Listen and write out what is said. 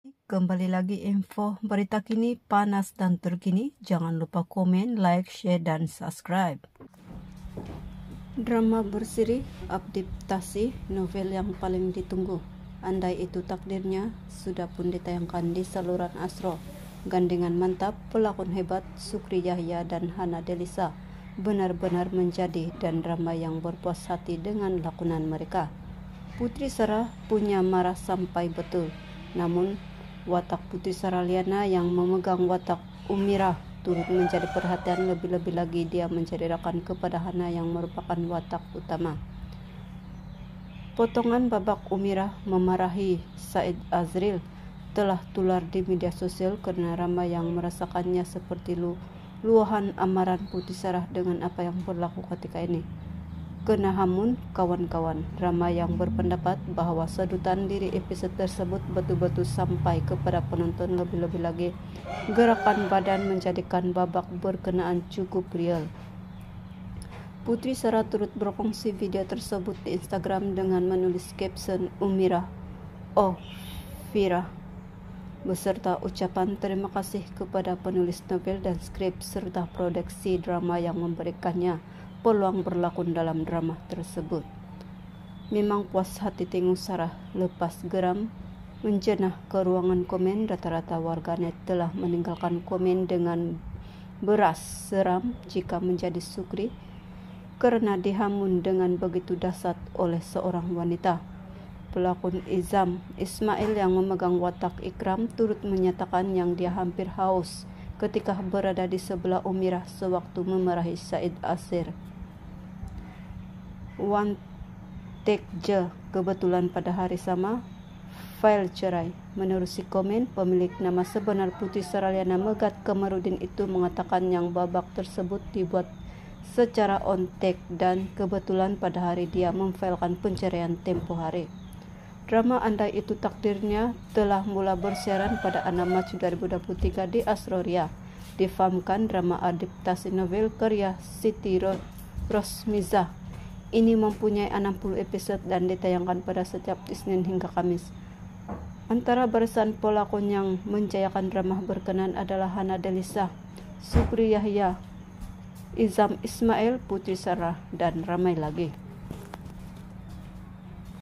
Kembali lagi info berita kini panas dan terkini. Jangan lupa komen, like, share, dan subscribe. Drama berseri adaptasi novel yang paling ditunggu. Andai itu takdirnya sudah pun ditayangkan di saluran Astro. Gandengan mantap, pelakon hebat Sukri Yahya dan Hana Delisa benar-benar menjadi dan drama yang berpuas hati dengan lakonan mereka. Putri Sarah punya marah sampai betul, namun Watak Putri Saraliana yang memegang watak Umirah turut menjadi perhatian lebih-lebih lagi dia mencari rakan kepada Hana yang merupakan watak utama. Potongan babak Umirah memarahi Said Azril telah tular di media sosial karena ramai yang merasakannya seperti lu luahan amaran putih Sarah dengan apa yang berlaku ketika ini. Kenahamun kawan-kawan drama yang berpendapat bahwa sedutan diri episode tersebut betul-betul sampai kepada penonton lebih-lebih lagi gerakan badan menjadikan babak berkenaan cukup real Putri Sarah turut berkongsi video tersebut di Instagram dengan menulis caption Umira Oh Vira beserta ucapan terima kasih kepada penulis novel dan skrip serta produksi drama yang memberikannya peluang berlakon dalam drama tersebut. Memang puas hati tengok Sarah lepas geram menjenah ke ruangan komen rata-rata warganet telah meninggalkan komen dengan beras seram jika menjadi sukri karena dihamun dengan begitu dasar oleh seorang wanita. Pelakon Izam Ismail yang memegang watak Ikram turut menyatakan yang dia hampir haus ketika berada di sebelah Umirah sewaktu memerahi Said Asir. Wan Tekje kebetulan pada hari sama file cerai. Menerusi komen, pemilik nama sebenar Putri Saraliana Megat Kemarudin itu mengatakan yang babak tersebut dibuat secara ontek dan kebetulan pada hari dia memfailkan penceraian tempo hari. Drama Andai Itu Takdirnya telah mula bersiaran pada 6 Mac 2023 di Asroria. Difamkan drama adaptasi novel karya Siti Rosmiza. Ini mempunyai 60 episode dan ditayangkan pada setiap Isnin hingga Kamis. Antara barisan pelakon yang menjayakan drama berkenan adalah Hana Delisa, Sukri Yahya, Izam Ismail, Putri Sarah, dan ramai lagi.